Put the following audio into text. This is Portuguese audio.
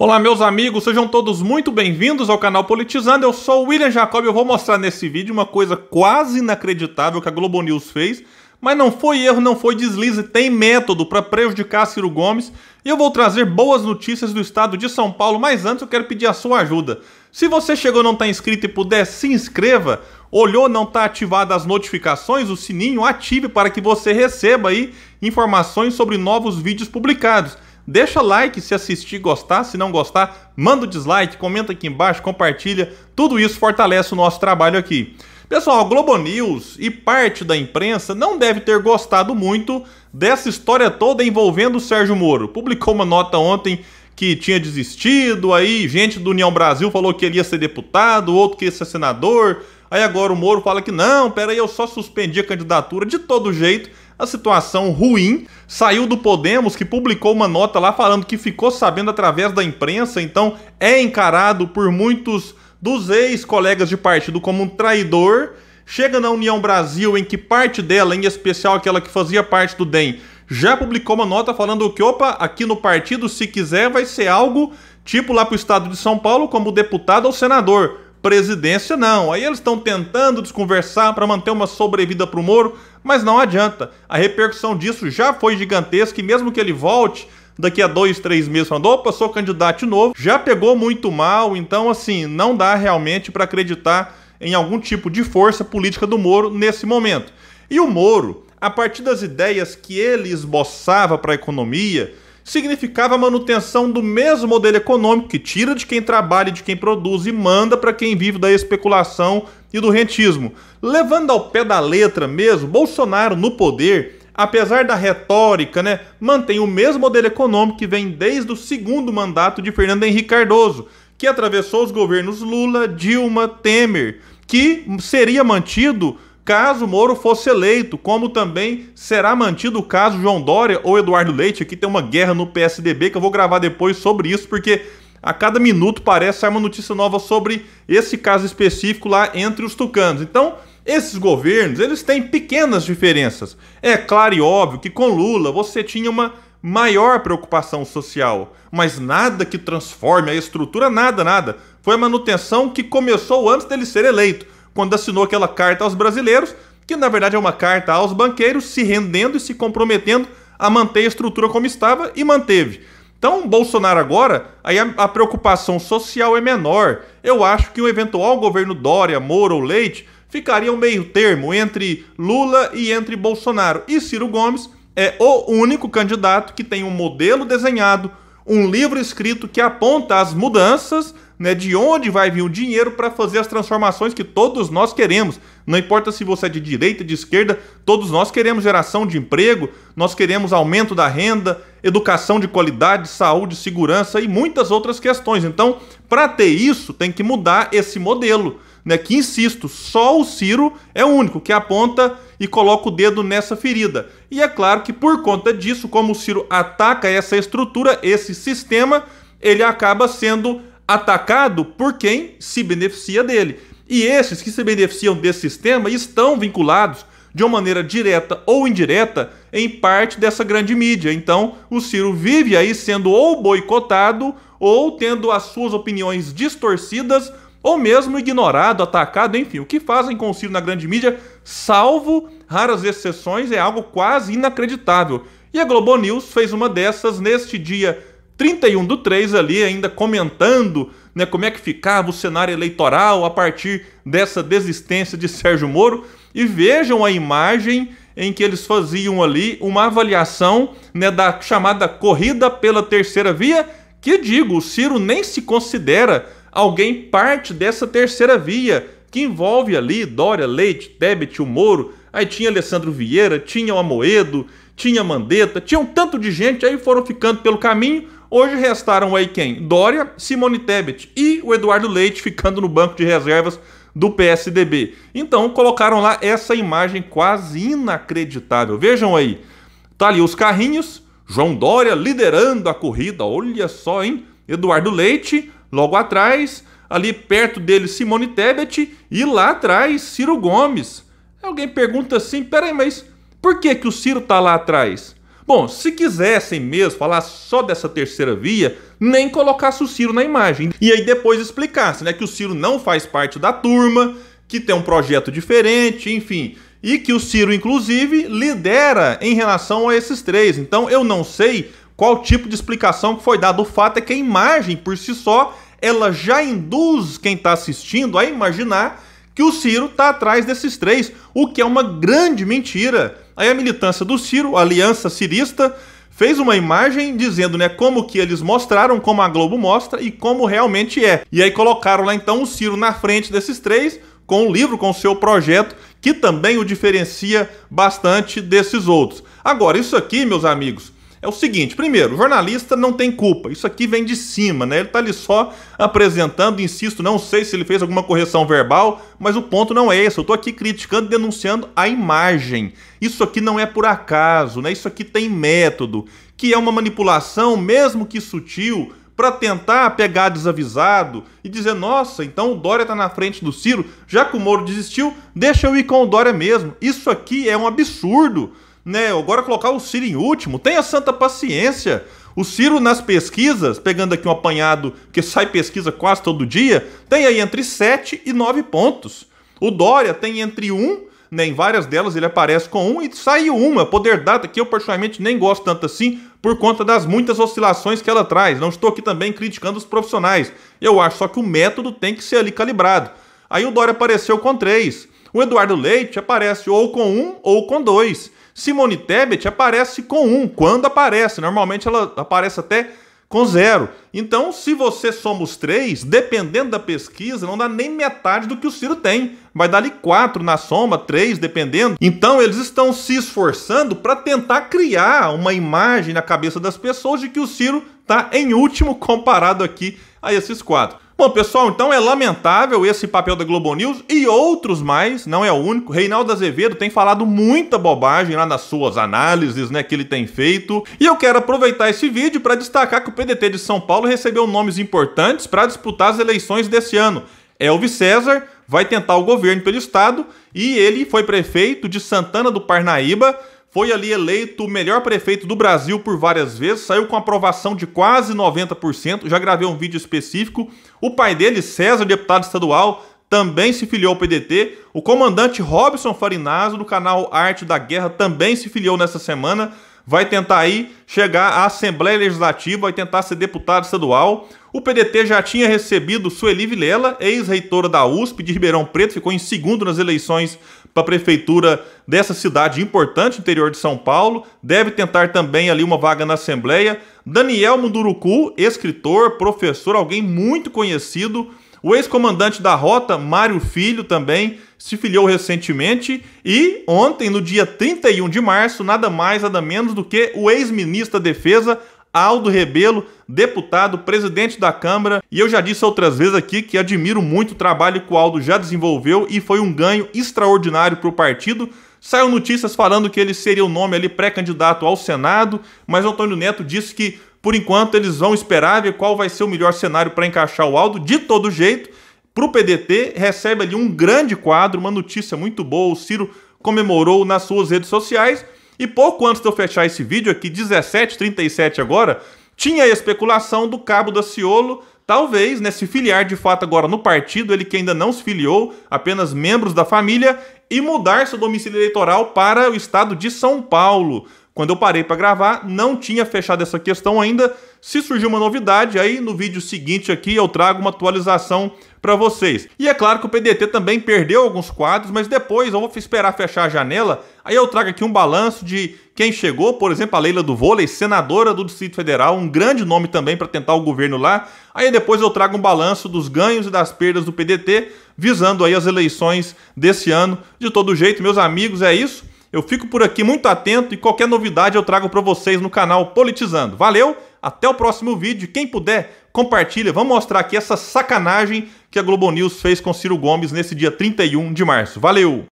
Olá, meus amigos, sejam todos muito bem-vindos ao canal Politizando. Eu sou o William Jacob e eu vou mostrar nesse vídeo uma coisa quase inacreditável que a Globo News fez, mas não foi erro, não foi deslize, tem método para prejudicar Ciro Gomes. E eu vou trazer boas notícias do estado de São Paulo, mas antes eu quero pedir a sua ajuda. Se você chegou e não está inscrito e puder, se inscreva. Olhou, não está ativada as notificações, o sininho ative para que você receba aí informações sobre novos vídeos publicados. Deixa like se assistir, gostar, se não gostar, manda o dislike, comenta aqui embaixo, compartilha. Tudo isso fortalece o nosso trabalho aqui. Pessoal, a Globo News e parte da imprensa não deve ter gostado muito dessa história toda envolvendo o Sérgio Moro. Publicou uma nota ontem que tinha desistido, aí gente do União Brasil falou que ele ia ser deputado, outro que ia ser senador. Aí agora o Moro fala que não, peraí, eu só suspendi a candidatura. De todo jeito, a situação ruim, saiu do Podemos, que publicou uma nota lá falando que ficou sabendo através da imprensa, então é encarado por muitos dos ex-colegas de partido como um traidor. Chega na União Brasil, em que parte dela, em especial aquela que fazia parte do DEM, já publicou uma nota falando que, opa, aqui no partido, se quiser, vai ser algo tipo lá para o estado de São Paulo, como deputado ou senador presidência, não. Aí eles estão tentando desconversar para manter uma sobrevida para o Moro, mas não adianta. A repercussão disso já foi gigantesca e mesmo que ele volte daqui a dois, três meses falando, opa, sou candidato novo, já pegou muito mal, então assim, não dá realmente para acreditar em algum tipo de força política do Moro nesse momento. E o Moro, a partir das ideias que ele esboçava para a economia, significava a manutenção do mesmo modelo econômico que tira de quem trabalha e de quem produz e manda para quem vive da especulação e do rentismo. Levando ao pé da letra mesmo, Bolsonaro no poder, apesar da retórica, né, mantém o mesmo modelo econômico que vem desde o segundo mandato de Fernando Henrique Cardoso, que atravessou os governos Lula, Dilma, Temer, que seria mantido caso Moro fosse eleito, como também será mantido o caso João Dória ou Eduardo Leite. Aqui tem uma guerra no PSDB que eu vou gravar depois sobre isso, porque a cada minuto parece sair uma notícia nova sobre esse caso específico lá entre os tucanos. Então, esses governos, eles têm pequenas diferenças. É claro e óbvio que com Lula você tinha uma maior preocupação social, mas nada que transforme a estrutura, nada, nada. Foi a manutenção que começou antes dele ser eleito quando assinou aquela carta aos brasileiros, que na verdade é uma carta aos banqueiros se rendendo e se comprometendo a manter a estrutura como estava e manteve. Então, Bolsonaro agora, aí a, a preocupação social é menor. Eu acho que um eventual governo Dória, Moro ou Leite ficaria um meio termo entre Lula e entre Bolsonaro. E Ciro Gomes é o único candidato que tem um modelo desenhado, um livro escrito que aponta as mudanças né, de onde vai vir o dinheiro para fazer as transformações que todos nós queremos. Não importa se você é de direita, de esquerda, todos nós queremos geração de emprego, nós queremos aumento da renda, educação de qualidade, saúde, segurança e muitas outras questões. Então, para ter isso, tem que mudar esse modelo. Né, que insisto, só o Ciro é o único que aponta e coloca o dedo nessa ferida. E é claro que por conta disso, como o Ciro ataca essa estrutura, esse sistema, ele acaba sendo atacado por quem se beneficia dele. E esses que se beneficiam desse sistema estão vinculados de uma maneira direta ou indireta em parte dessa grande mídia. Então, o Ciro vive aí sendo ou boicotado ou tendo as suas opiniões distorcidas ou mesmo ignorado, atacado, enfim, o que fazem com o Ciro na grande mídia, salvo raras exceções, é algo quase inacreditável. E a Globo News fez uma dessas neste dia 31 do 3 ali, ainda comentando né, como é que ficava o cenário eleitoral a partir dessa desistência de Sérgio Moro. E vejam a imagem em que eles faziam ali uma avaliação né, da chamada corrida pela terceira via, que digo, o Ciro nem se considera alguém parte dessa terceira via, que envolve ali Dória Leite, Tebet, o Moro, aí tinha Alessandro Vieira, tinha o Amoedo, tinha Mandetta, tinha um tanto de gente, aí foram ficando pelo caminho, Hoje restaram aí quem? Dória, Simone Tebet e o Eduardo Leite ficando no banco de reservas do PSDB. Então colocaram lá essa imagem quase inacreditável. Vejam aí. Tá ali os carrinhos, João Dória liderando a corrida. Olha só, hein? Eduardo Leite logo atrás, ali perto dele Simone Tebet e lá atrás Ciro Gomes. Alguém pergunta assim: "Peraí, mas por que que o Ciro tá lá atrás?" Bom, se quisessem mesmo falar só dessa terceira via, nem colocasse o Ciro na imagem. E aí depois explicasse, né, que o Ciro não faz parte da turma, que tem um projeto diferente, enfim, e que o Ciro inclusive lidera em relação a esses três. Então eu não sei qual tipo de explicação que foi dada. O fato é que a imagem por si só ela já induz quem está assistindo a imaginar que o Ciro está atrás desses três, o que é uma grande mentira. Aí a militância do Ciro, a Aliança Cirista, fez uma imagem dizendo, né, como que eles mostraram, como a Globo mostra e como realmente é. E aí colocaram lá então o Ciro na frente desses três, com o livro, com o seu projeto, que também o diferencia bastante desses outros. Agora, isso aqui, meus amigos, é o seguinte: primeiro, o jornalista não tem culpa. Isso aqui vem de cima, né? Ele está ali só apresentando, insisto, não sei se ele fez alguma correção verbal, mas o ponto não é esse. Eu estou aqui criticando, denunciando a imagem. Isso aqui não é por acaso, né? Isso aqui tem método, que é uma manipulação, mesmo que sutil, para tentar pegar desavisado e dizer: nossa, então o Dória está na frente do Ciro, já que o Moro desistiu, deixa eu ir com o Dória mesmo. Isso aqui é um absurdo né? Agora colocar o Ciro em último, tenha santa paciência. O Ciro nas pesquisas, pegando aqui um apanhado que sai pesquisa quase todo dia, tem aí entre 7 e 9 pontos. O Dória tem entre 1, né, em várias delas ele aparece com 1 e sai uma. Poder Data, que eu particularmente nem gosto tanto assim, por conta das muitas oscilações que ela traz. Não estou aqui também criticando os profissionais. Eu acho só que o método tem que ser ali calibrado. Aí o Dória apareceu com 3. O Eduardo Leite aparece ou com um ou com dois. Simone Tebet aparece com um, quando aparece. Normalmente ela aparece até com zero. Então, se você somos três, dependendo da pesquisa, não dá nem metade do que o Ciro tem. Vai dar ali quatro na soma, três, dependendo. Então, eles estão se esforçando para tentar criar uma imagem na cabeça das pessoas de que o Ciro está em último comparado aqui a esses quatro. Bom, pessoal, então é lamentável esse papel da Globo News e outros mais, não é o único. Reinaldo Azevedo tem falado muita bobagem lá nas suas análises, né, que ele tem feito. E eu quero aproveitar esse vídeo para destacar que o PDT de São Paulo recebeu nomes importantes para disputar as eleições desse ano. Elvis César vai tentar o governo pelo estado e ele foi prefeito de Santana do Parnaíba foi ali eleito o melhor prefeito do Brasil por várias vezes, saiu com aprovação de quase 90%. Já gravei um vídeo específico. O pai dele, César, deputado estadual, também se filiou ao PDT. O comandante Robson Farinazzo, do canal Arte da Guerra, também se filiou nessa semana vai tentar aí chegar à Assembleia Legislativa, vai tentar ser deputado estadual. O PDT já tinha recebido Sueli Vilela, ex-reitora da USP de Ribeirão Preto, ficou em segundo nas eleições para a prefeitura dessa cidade importante, interior de São Paulo. Deve tentar também ali uma vaga na Assembleia. Daniel Munduruku, escritor, professor, alguém muito conhecido o ex-comandante da rota, Mário Filho, também se filiou recentemente. E ontem, no dia 31 de março, nada mais, nada menos do que o ex-ministro da Defesa, Aldo Rebelo, deputado, presidente da Câmara. E eu já disse outras vezes aqui que admiro muito o trabalho que o Aldo já desenvolveu e foi um ganho extraordinário para o partido. Saiu notícias falando que ele seria o nome ali pré-candidato ao Senado, mas Antônio Neto disse que por enquanto, eles vão esperar ver qual vai ser o melhor cenário para encaixar o Aldo. De todo jeito, para o PDT, recebe ali um grande quadro, uma notícia muito boa. O Ciro comemorou nas suas redes sociais. E pouco antes de eu fechar esse vídeo aqui, 17h37 agora, tinha a especulação do Cabo da Ciolo talvez, né, se filiar de fato agora no partido, ele que ainda não se filiou, apenas membros da família, e mudar seu domicílio eleitoral para o estado de São Paulo. Quando eu parei para gravar, não tinha fechado essa questão ainda. Se surgir uma novidade, aí no vídeo seguinte aqui eu trago uma atualização para vocês. E é claro que o PDT também perdeu alguns quadros, mas depois eu vou esperar fechar a janela, aí eu trago aqui um balanço de quem chegou, por exemplo, a Leila do Vôlei, senadora do Distrito Federal, um grande nome também para tentar o governo lá. Aí depois eu trago um balanço dos ganhos e das perdas do PDT, visando aí as eleições desse ano. De todo jeito, meus amigos, é isso. Eu fico por aqui muito atento e qualquer novidade eu trago para vocês no canal Politizando. Valeu, até o próximo vídeo. Quem puder, compartilha. Vamos mostrar aqui essa sacanagem que a Globo News fez com Ciro Gomes nesse dia 31 de março. Valeu!